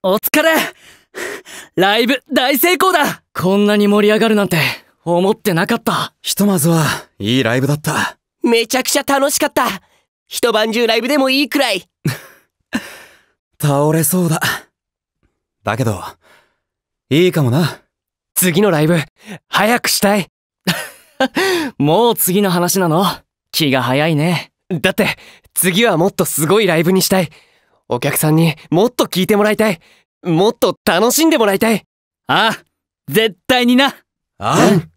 お疲れライブ大成功だこんなに盛り上がるなんて思ってなかった。ひとまずはいいライブだった。めちゃくちゃ楽しかった。一晩中ライブでもいいくらい。倒れそうだ。だけど、いいかもな。次のライブ、早くしたい。もう次の話なの気が早いね。だって、次はもっとすごいライブにしたい。お客さんにもっと聞いてもらいたいもっと楽しんでもらいたいああ絶対になああ、うん